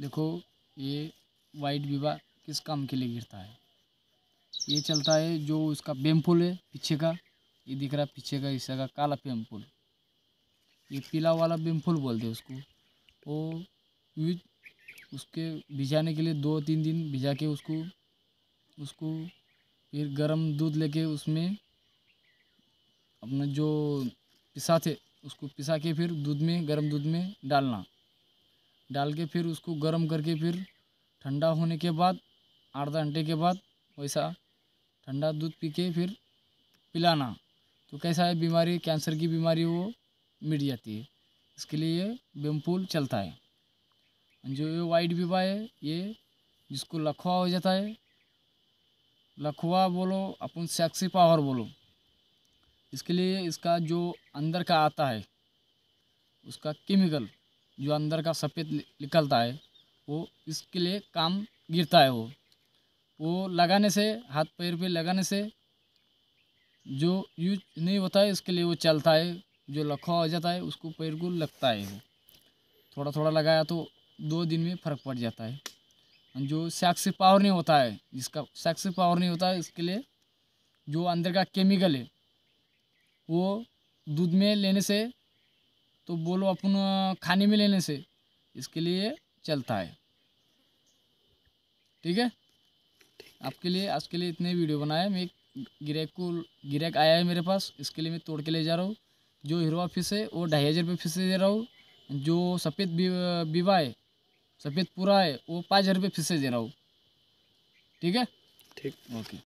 देखो ये वाइट विवा किस काम के लिए गिरता है ये चलता है जो उसका फूल है पीछे का ये दिख रहा है पीछे का हिस्सा का काला फूल ये पीला वाला फूल बोलते हैं उसको वो यूज उसके भिजाने के लिए दो तीन दिन भिजा के उसको उसको फिर गर्म दूध लेके उसमें अपना जो पिसा थे उसको पिसा के फिर दूध में गर्म दूध में डालना डाल के फिर उसको गर्म करके फिर ठंडा होने के बाद आठ दस घंटे के बाद वैसा ठंडा दूध पी के फिर पिलाना तो कैसा है बीमारी कैंसर की बीमारी वो मिट जाती है इसके लिए ये चलता है जो ये वाइट विवाह है ये जिसको लखवा हो जाता है लखवा बोलो अपन सेक्सी पावर बोलो इसके लिए इसका जो अंदर का आता है उसका केमिकल जो अंदर का सफ़ेद निकलता है वो इसके लिए काम गिरता है वो वो लगाने से हाथ पैर पे लगाने से जो यूज नहीं होता है इसके लिए वो चलता है जो लखवा हो जाता है उसको पैर को लगता है वो थोड़ा थोड़ा लगाया तो दो दिन में फ़र्क पड़ जाता है जो सैक से पावर नहीं होता है जिसका सैक से पावर नहीं होता है इसके लिए जो अंदर का केमिकल है वो दूध में लेने से तो बोलो अपन खाने में लेने से इसके लिए चलता है ठीक है आपके लिए आज के लिए इतने वीडियो बनाए मैं गिरैक को गिरैक आया है मेरे पास इसके लिए मैं तोड़ के ले जा रहा हूँ जो हिरवा फिश है वो ढाई हज़ार रुपये फिश दे रहा हूँ जो सफ़ेद बीवा है सफ़ेद पूरा है वो पाँच हज़ार रुपये फिश दे रहा हूँ ठीक है ठीक ओके